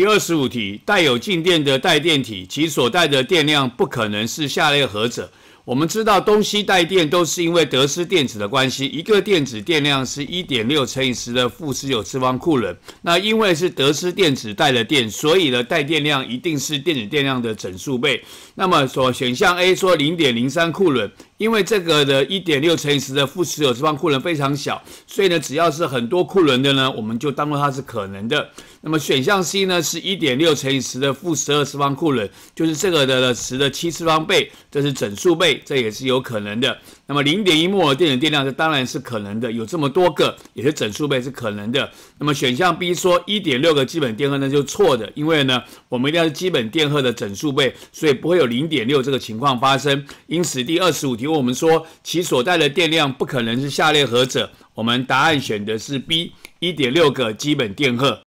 第二十五题：带有静电的带电体，其所带的电量不可能是下列何者？我们知道东西带电都是因为得失电子的关系。一个电子电量是一点六乘以十的负十九次方库仑。那因为是得失电子带了电，所以呢带电量一定是电子电量的整数倍。那么所选项 A 说零点零三库仑，因为这个的一点六乘以十的负十九次方库仑非常小，所以呢只要是很多库仑的呢，我们就当做它是可能的。那么选项 C 呢是一点六乘以十的负十二次方库仑，就是这个的十的七次方倍，这是整数倍。这也是有可能的。那么零点一摩尔电的电量，这当然是可能的，有这么多个，也是整数倍是可能的。那么选项 B 说一点六个基本电荷，那就错的，因为呢，我们一定要是基本电荷的整数倍，所以不会有零点六这个情况发生。因此第二十五题，我们说其所带的电量不可能是下列何者，我们答案选的是 B，一点六个基本电荷。